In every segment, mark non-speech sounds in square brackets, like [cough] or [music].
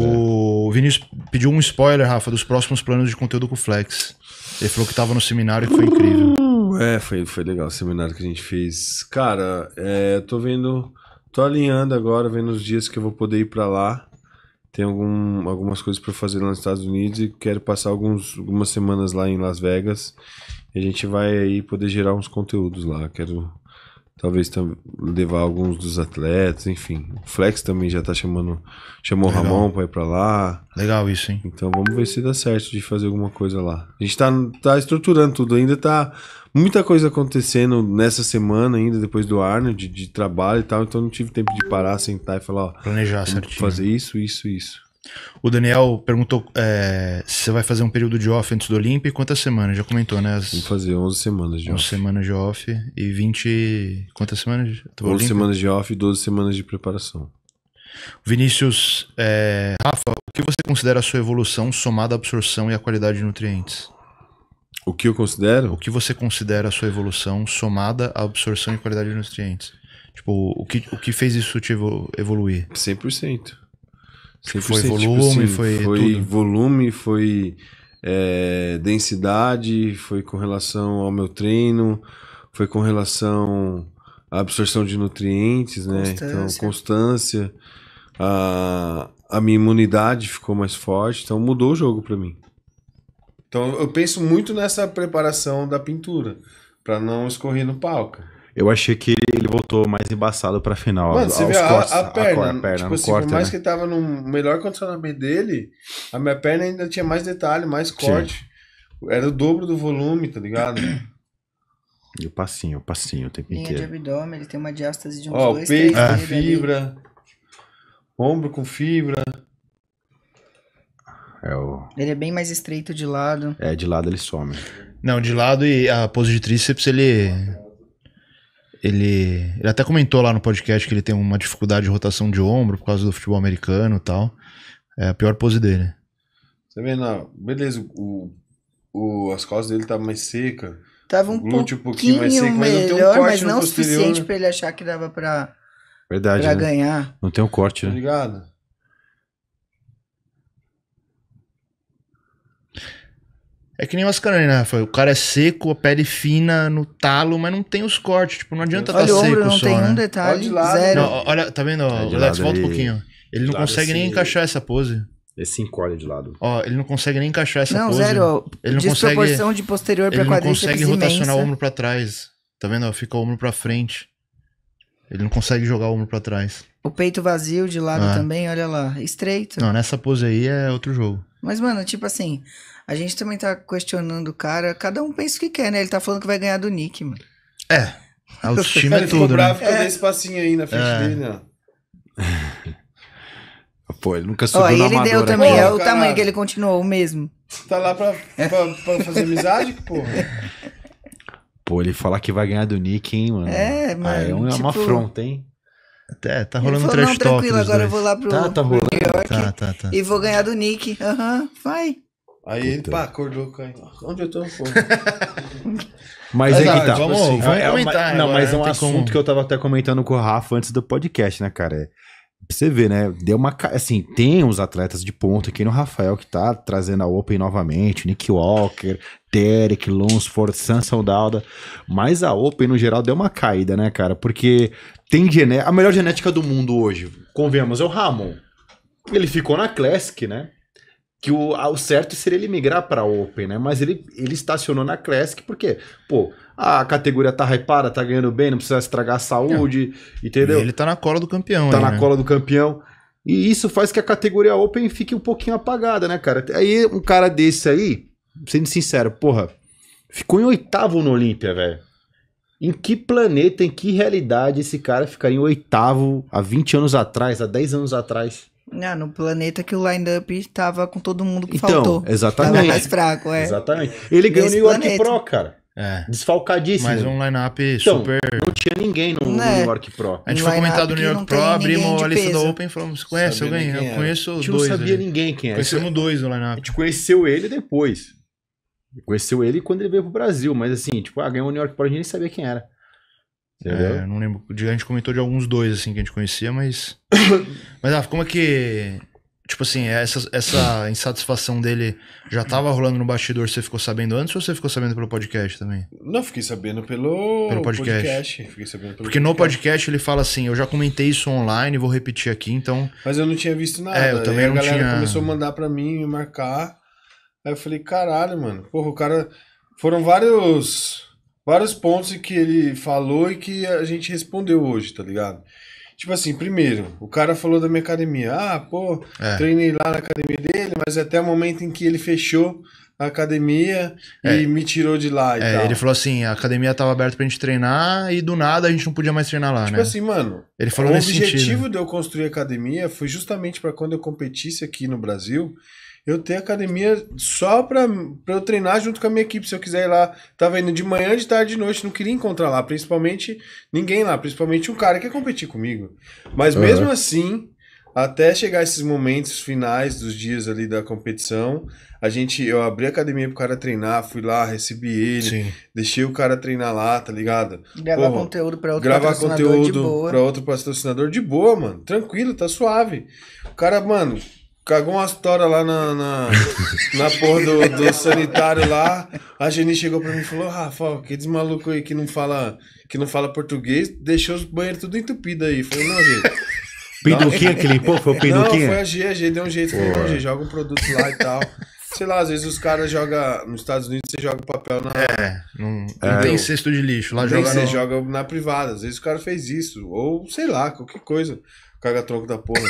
O é. Vinícius pediu um spoiler, Rafa, dos próximos planos de conteúdo com o Flex. Ele falou que estava no seminário e foi incrível. Hum, é, foi, foi legal o seminário que a gente fez. Cara, é, tô vendo. Tô alinhando agora, vendo os dias que eu vou poder ir para lá. Tem algum, algumas coisas para fazer lá nos Estados Unidos e quero passar alguns, algumas semanas lá em Las Vegas. E a gente vai aí poder gerar uns conteúdos lá. Quero talvez levar alguns dos atletas, enfim. O Flex também já tá chamando, chamou o Ramon para ir para lá. Legal isso, hein? Então vamos ver se dá certo de fazer alguma coisa lá. A gente tá, tá estruturando tudo, ainda tá muita coisa acontecendo nessa semana ainda depois do Arnold de, de trabalho e tal, então não tive tempo de parar, sentar e falar, ó, planejar certinho. Fazer isso, isso, isso. O Daniel perguntou é, se você vai fazer um período de off antes do e Quantas semanas? Já comentou, né? As... Vou fazer 11 semanas de 11 off. 11 semanas de off e 20... Quantas semanas? 11 semanas de off e 12 semanas de preparação. Vinícius, é... Rafa, o que você considera a sua evolução somada à absorção e à qualidade de nutrientes? O que eu considero? O que você considera a sua evolução somada à absorção e qualidade de nutrientes? Tipo, o que, o que fez isso te evoluir? 100% foi volume, tipo assim, foi, foi tudo. volume, foi é, densidade, foi com relação ao meu treino, foi com relação à absorção de nutrientes, né? Então, constância. Então, constância. A, a minha imunidade ficou mais forte, então mudou o jogo para mim. Então eu penso muito nessa preparação da pintura para não escorrer no palco. Eu achei que ele voltou mais embaçado pra final. Mano, você aos cortes, a, a, perna, a, a perna tipo assim, por mais né? que tava no melhor condicionamento dele, a minha perna ainda tinha mais detalhe, mais corte. Sim. Era o dobro do volume, tá ligado? E o passinho, o passinho o tempo Linha inteiro. de abdômen, ele tem uma diástase de uns Ó, dois, peito, três, é. fibra, ombro com fibra. É o... Ele é bem mais estreito de lado. É, de lado ele some. Não, de lado e a pose de tríceps ele... Ele, ele até comentou lá no podcast que ele tem uma dificuldade de rotação de ombro por causa do futebol americano e tal. É a pior pose dele. Tá vendo? Beleza, o, o, as costas dele estavam tá mais seca. Tava um glúteo, pouquinho, pouquinho mais seco, mas melhor, mas não, tem um mas não o né? suficiente para ele achar que dava para Verdade, pra né? ganhar. Não tem um corte, tá né? Tá É que nem o Ascarani, né, Rafael? O cara é seco, a pele fina no talo, mas não tem os cortes. Tipo, não adianta estar tá seco ombro, não só, tem né? um detalhe, olha zero. Não, olha, tá vendo? Ó, tá é volta ele... um pouquinho. Ele não consegue nem encaixar essa pose. Ele se encolhe de lado. Ó, ele não consegue nem encaixar essa não, pose. Zero. Ele não, Desproporção consegue... de posterior pra ele não consegue rotacionar imensa. o ombro pra trás. Tá vendo? fica o ombro pra frente. Ele não consegue jogar o ombro pra trás. O peito vazio de lado ah. também, olha lá. Estreito. Não, nessa pose aí é outro jogo. Mas, mano, tipo assim, a gente também tá questionando o cara. Cada um pensa o que quer, né? Ele tá falando que vai ganhar do Nick, mano. É. A [laughs] autoestima é tudo. Né? bravo né? é. esse passinho aí na frente é. dele, né? [laughs] Pô, ele nunca subiu Ó, ele amadora, deu também, é o tamanho que ele continuou, o mesmo. Tá lá pra, é. pra, pra fazer amizade, porra. Pô, ele falar que vai ganhar do Nick, hein, mano? É, mano. Aí é uma tipo... afronta, hein? Até, tá rolando falou, trash não, talk. tranquilo, agora dois. eu vou lá pro, tá, tá pro New York tá, tá, tá. e vou ganhar do Nick. Aham, uhum, vai. Aí ele, pá, acordou, Onde eu tô? [laughs] mas, mas é que tá. Vamos, assim, vamos é, comentar. É não, mas é um assunto como. que eu tava até comentando com o Rafa antes do podcast, né, cara? É, você vê, né? Deu uma. Assim, tem uns atletas de ponta aqui no Rafael que tá trazendo a Open novamente. Nick Walker, Derek, Lunsford, Samson Dauda. Mas a Open, no geral, deu uma caída, né, cara? Porque tem gené a melhor genética do mundo hoje, convenhamos, é o Ramon. Ele ficou na Classic, né? Que o, o certo seria ele migrar pra Open, né? Mas ele, ele estacionou na Classic porque, pô, a categoria tá hypada, tá ganhando bem, não precisa estragar a saúde, entendeu? E ele tá na cola do campeão. Tá aí, na né? cola do campeão. E isso faz que a categoria Open fique um pouquinho apagada, né, cara? Aí um cara desse aí, sendo sincero, porra, ficou em oitavo no Olímpia, velho. Em que planeta, em que realidade esse cara ficaria em oitavo há 20 anos atrás, há 10 anos atrás? Não, no planeta que o line-up estava com todo mundo que então, faltou. Exatamente. Tava mais fraco, é. Exatamente. Ele ganhou Nesse o York Pro, cara. É. Desfalcadíssimo. Mas um line-up então, super. Não tinha ninguém no, no né? New York Pro. A gente foi comentar do New York Pro, abrimos a lista da Open e falamos: conhece alguém? Eu é. conheço dois. A gente dois, não sabia ali. ninguém quem era. É. Conhecemos dois no line-up. A gente conheceu ele depois. Conheceu ele quando ele veio pro Brasil, mas assim, tipo, ah, ganhou o New York Pro, a gente nem sabia quem era. É, não lembro. A gente comentou de alguns dois, assim, que a gente conhecia, mas. [coughs] mas, ah, como é que Tipo assim, é essa, essa insatisfação dele já tava rolando no bastidor, você ficou sabendo antes ou você ficou sabendo pelo podcast também? Não, fiquei sabendo pelo, pelo podcast. podcast. Fiquei sabendo pelo Porque podcast. no podcast ele fala assim, eu já comentei isso online, vou repetir aqui, então... Mas eu não tinha visto nada. É, eu também não tinha... a galera começou a mandar pra mim, me marcar. Aí eu falei, caralho, mano. Porra, o cara... Foram vários, vários pontos que ele falou e que a gente respondeu hoje, tá ligado? Tipo assim, primeiro, o cara falou da minha academia. Ah, pô, é. treinei lá na academia dele, mas até o momento em que ele fechou a academia é. e me tirou de lá e é, tal. Ele falou assim, a academia tava aberta pra gente treinar e do nada a gente não podia mais treinar lá, tipo né? Tipo assim, mano, ele falou o objetivo sentido. de eu construir a academia foi justamente para quando eu competisse aqui no Brasil eu tenho academia só pra, pra eu treinar junto com a minha equipe. Se eu quiser ir lá, tava indo de manhã, de tarde, de noite, não queria encontrar lá, principalmente ninguém lá, principalmente um cara que quer competir comigo. Mas uhum. mesmo assim, até chegar esses momentos finais dos dias ali da competição, a gente, eu abri a academia pro cara treinar, fui lá, recebi ele, Sim. deixei o cara treinar lá, tá ligado? Gravar Porra, conteúdo pra outro gravar patrocinador conteúdo de boa. pra outro patrocinador de boa, mano. Tranquilo, tá suave. O cara, mano, Cagou uma história lá na, na, na porra do, do, sanitário lá. A Geni chegou pra mim e falou: Rafa, ó, aqueles malucos aí que não fala, que não fala português, deixou os banheiros tudo entupido aí. Falei, não, gente. [laughs] Pinduquinha que limpou? Foi o Pinduquinha? Não, foi a G, a G deu um jeito, falei, não, joga um produto lá e tal. Sei lá, às vezes os caras jogam. Nos Estados Unidos você joga papel na. É, não, é, tem cesto de lixo. Lá joga. Você no... joga na privada. Às vezes o cara fez isso. Ou sei lá, qualquer coisa caga troco da porra.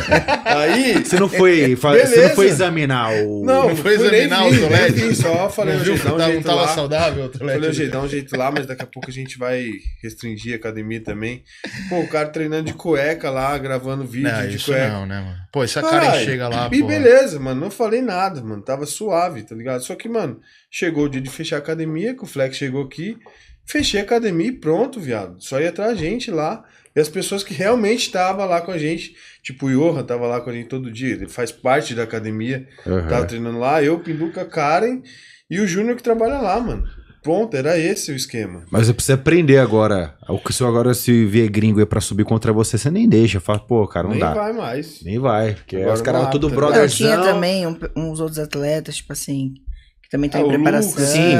[laughs] Aí. Você não foi, beleza. você não foi examinar o. Não, não foi examinar o o Tolete. Só falei, não, jeito, dá um jeito, tava jeito lá. saudável, Falei, jeito, dá um jeito lá, mas daqui a pouco a gente vai restringir a academia também. Pô, o cara treinando de cueca lá, gravando vídeo não, de cueca. Não, né, mano? Pô, essa cara aí chega lá. E porra. beleza, mano. Não falei nada, mano. Tava suave, tá ligado? Só que, mano, chegou o dia de fechar a academia, que o Flex chegou aqui. Fechei a academia e pronto, viado. Só ia atrás gente lá. E as pessoas que realmente estavam lá com a gente, tipo o Johan tava lá com a gente todo dia, ele faz parte da academia, uhum. tava treinando lá, eu, Pinduca, Karen e o Júnior que trabalha lá, mano. Pronto, era esse o esquema. Mas eu preciso aprender agora. O que se agora se vier gringo é pra subir contra você, você nem deixa. Fala, pô, cara, não nem dá. Nem vai mais. Nem vai. Porque agora os caras tudo brothers tinha também um, uns outros atletas, tipo assim, também estão tá é, em preparação. Lucas, sim, é,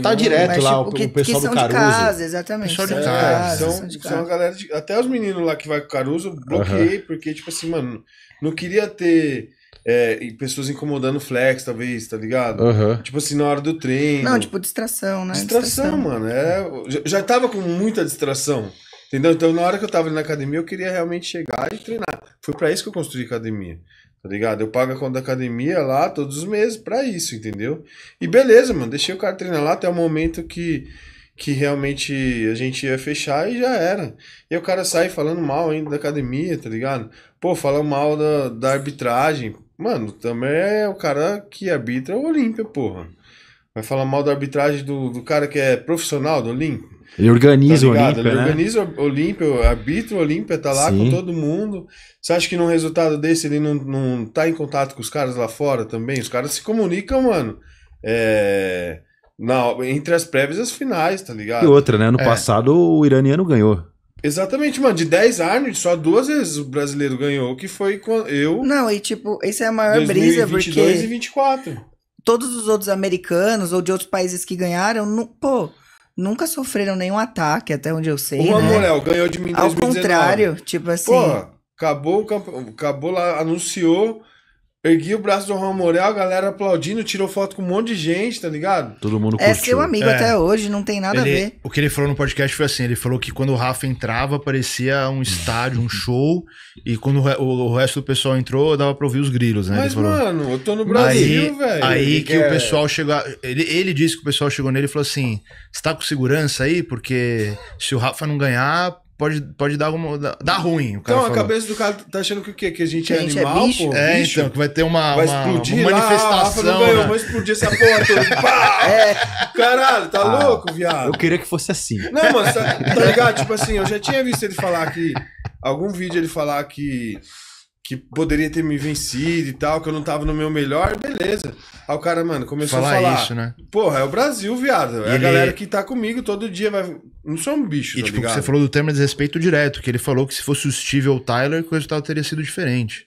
tá, tá direto lá o, tipo, que, o pessoal que do Caruso. De casa, exatamente. Pessoal de é, casa, são, são, de casa. são a galera de, até os meninos lá que vai com o Caruso, bloqueei, uh -huh. porque, tipo assim, mano, não queria ter. É, pessoas incomodando flex, talvez, tá ligado? Uhum. Tipo assim, na hora do treino. Não, tipo, distração, né? Distração, distração. mano. É, já, já tava com muita distração. Entendeu? Então, na hora que eu tava na academia, eu queria realmente chegar e treinar. Foi para isso que eu construí a academia. Tá ligado? Eu pago a conta da academia lá todos os meses para isso, entendeu? E beleza, mano. Deixei o cara treinar lá até o momento que que realmente a gente ia fechar e já era. E o cara sai falando mal ainda da academia, tá ligado? Pô, falando mal da, da arbitragem. Mano, também é o cara que arbitra o Olímpia, porra. Vai falar mal da arbitragem do, do cara que é profissional do Olímpia? Ele organiza tá o Olímpia, Ele né? organiza o Olímpia, arbitra o Olímpia, tá lá Sim. com todo mundo. Você acha que num resultado desse ele não, não tá em contato com os caras lá fora também? Os caras se comunicam, mano. É... Não, entre as prévias e as finais, tá ligado? E outra, né? No é. passado o iraniano ganhou. Exatamente, mano. De 10 anos só duas vezes o brasileiro ganhou, que foi com eu. Não, e tipo, esse é a maior 2022 brisa, porque. e 24. Todos os outros americanos ou de outros países que ganharam, não, pô nunca sofreram nenhum ataque, até onde eu sei. O Mamonel né? ganhou de mim em Ao 2019. contrário, tipo assim. Porra, acabou, acabou lá, anunciou Ergui o braço do Ramoré, a galera aplaudindo, tirou foto com um monte de gente, tá ligado? Todo mundo é curtiu. É seu amigo é. até hoje, não tem nada ele, a ver. O que ele falou no podcast foi assim, ele falou que quando o Rafa entrava, parecia um estádio, um show, e quando o, o, o resto do pessoal entrou, dava pra ouvir os grilos, né? Mas, mano, eu tô no Brasil, velho. Aí, que é... o pessoal chegou... Ele, ele disse que o pessoal chegou nele e falou assim, você tá com segurança aí? Porque se o Rafa não ganhar, pode, pode dar alguma. Dá ruim. O cara então, falou. a cabeça do cara tá achando que o quê? Que a gente, é que é gente animal, é bicho? pô? É, bicho? então, que vai ter uma, vai uma, explodir uma manifestação. né? Vai explodir essa porra toda. [laughs] Pá! É. Caralho, tá ah, louco, viado? Eu queria que fosse assim. Não, mano, tá, tá ligado? Tipo assim, eu já tinha visto ele falar que. Algum vídeo ele falar que que poderia ter me vencido e tal, que eu não tava no meu melhor, beleza. Aí o cara, mano, começou falar a falar. isso, né? Porra, é o Brasil, viado. É a galera que tá comigo todo dia, vai... não sou um bicho, E tá tipo, ligado? você falou do tema de é desrespeito direto, que ele falou que se fosse o Steve ou o Tyler, o resultado teria sido diferente.